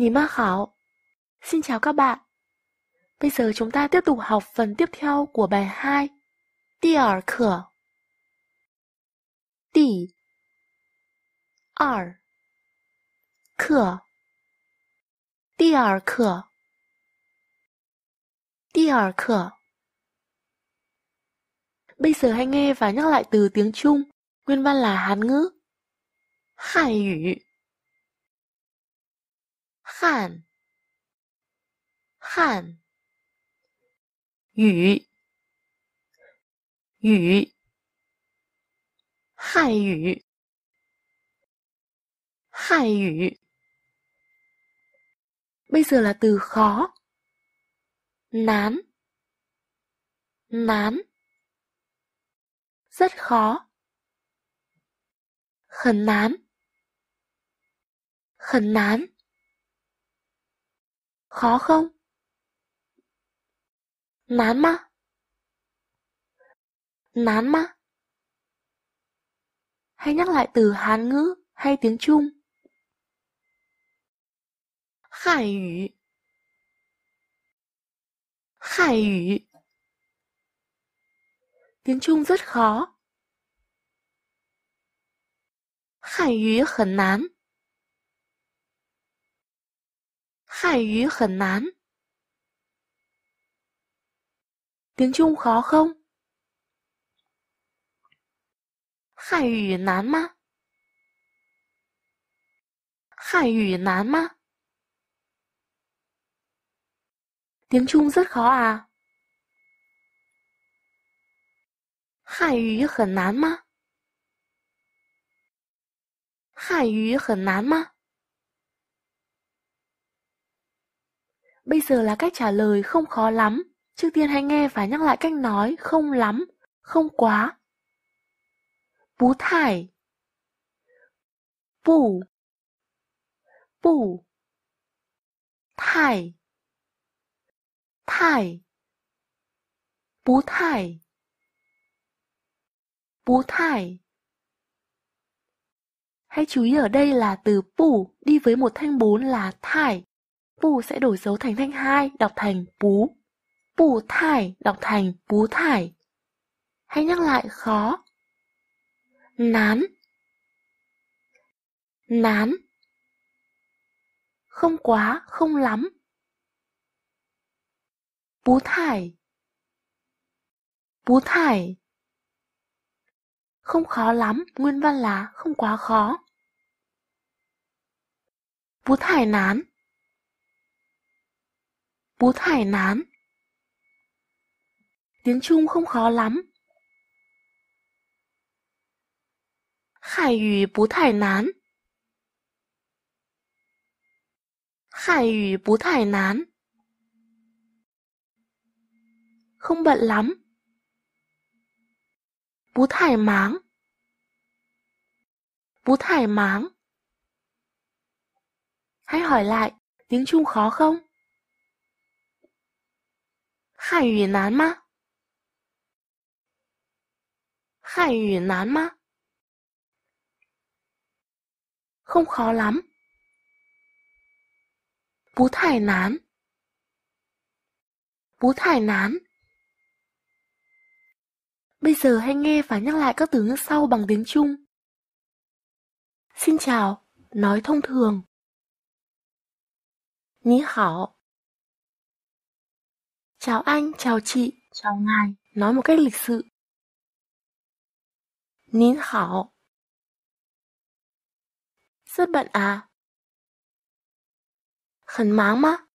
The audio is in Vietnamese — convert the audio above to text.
Nhí mắc chào các bạn. Bây giờ chúng ta tiếp tục học phần tiếp theo của bài 2. Đi ở cửa. Đi. Bây giờ hãy nghe và nhắc lại từ tiếng Trung, nguyên văn là Hán ngữ. Hải ngữ. 汉，汉，语，语，汉语，汉语。Bây giờ là từ khó. Nán, nán, rất khó. Khẩn nán, khẩn nán khó không? Nán mà. Nán mà. Hãy nhắc lại từ Hán ngữ hay tiếng Trung. Hải ngữ. Hải ngữ. Tiếng Trung rất khó. Hải ngữ khẩn nán. 汉语很难。聽中文好嗎？聽中文好嗎？聽中文好嗎？聽中文好嗎？聽中文好嗎？聽中文好嗎？Bây giờ là cách trả lời không khó lắm. Trước tiên hãy nghe và nhắc lại cách nói không lắm, không quá. Bú thải Bù Bù Thải Thải Bú thải Bú thải Hãy chú ý ở đây là từ bù đi với một thanh bốn là thải Bù sẽ đổi dấu thành thanh hai đọc thành bú. Bù thải đọc thành bú thải. Hãy nhắc lại khó. Nán. Nán. Không quá, không lắm. Bú thải. Bú thải. Không khó lắm, nguyên văn là không quá khó. Bú thải nán. Bú thải nán Tiếng Trung không khó lắm. Khải ủy bú thải nán Khải ủy bú thải nán Không bận lắm. Bú thải máng Bú thải máng Hãy hỏi lại, tiếng Trung khó không? 汉语难吗？汉语难吗？Không khó lắm. Bú thải nán. Bú thải nán. Bây giờ hãy nghe và nhắc lại các từ ngữ sau bằng tiếng Trung. Xin chào, nói thông thường. Ní hảo. Chào anh, chào chị, chào ngài, nói một cách lịch sự. Nín hảo. Rất bận à? Khẩn máng mà.